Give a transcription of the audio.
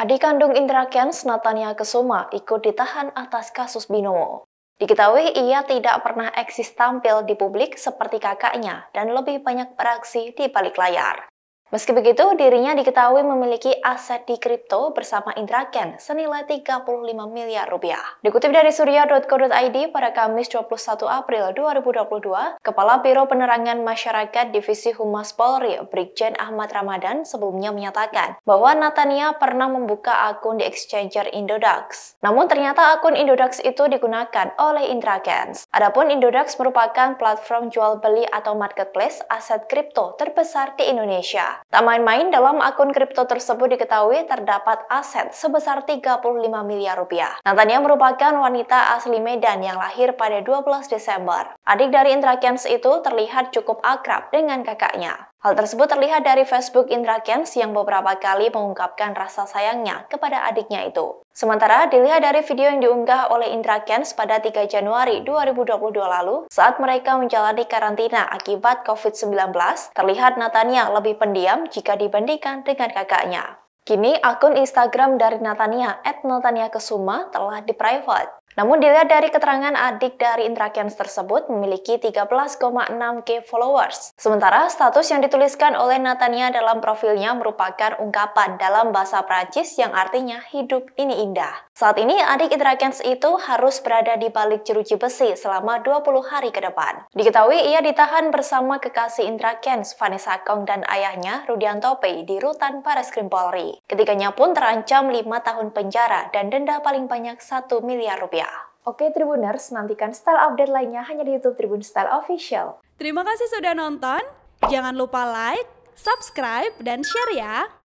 Adik kandung Indra Kents, Natania Kesuma, ikut ditahan atas kasus Binomo. Diketahui ia tidak pernah eksis tampil di publik seperti kakaknya dan lebih banyak beraksi di balik layar. Meski begitu, dirinya diketahui memiliki aset di kripto bersama Indra Ken senilai 35 miliar rupiah. Dikutip dari surya.co.id pada Kamis 21 April 2022, Kepala Biro Penerangan Masyarakat Divisi Humas Polri, Brigjen Ahmad Ramadan sebelumnya menyatakan bahwa Natania pernah membuka akun di exchanger Indodax. Namun ternyata akun Indodax itu digunakan oleh Indra Ken. Adapun Indodax merupakan platform jual beli atau marketplace aset kripto terbesar di Indonesia. Tak main-main, dalam akun kripto tersebut diketahui terdapat aset sebesar 35 miliar rupiah. Nantinya merupakan wanita asli Medan yang lahir pada 12 Desember. Adik dari Indra Kents itu terlihat cukup akrab dengan kakaknya. Hal tersebut terlihat dari Facebook Indra Kens yang beberapa kali mengungkapkan rasa sayangnya kepada adiknya itu. Sementara dilihat dari video yang diunggah oleh Indra Kens pada 3 Januari 2022 lalu saat mereka menjalani karantina akibat COVID-19, terlihat Natania lebih pendiam jika dibandingkan dengan kakaknya. Kini akun Instagram dari Natania, @natania_kesuma telah diprivate. Namun dilihat dari keterangan adik dari Indra Kems tersebut memiliki 13,6k followers. Sementara status yang dituliskan oleh Natania dalam profilnya merupakan ungkapan dalam bahasa Prancis yang artinya hidup ini indah. Saat ini adik Indra Kems itu harus berada di balik jeruji besi selama 20 hari ke depan. Diketahui ia ditahan bersama kekasih Indra Kems Vanessa Kong dan ayahnya Rudianto Pei di rutan Krim Polri. Ketiganya pun terancam lima tahun penjara dan denda paling banyak satu miliar rupiah. Oke Tribuners, nantikan style update lainnya hanya di YouTube Tribun Style Official. Terima kasih sudah nonton. Jangan lupa like, subscribe, dan share ya.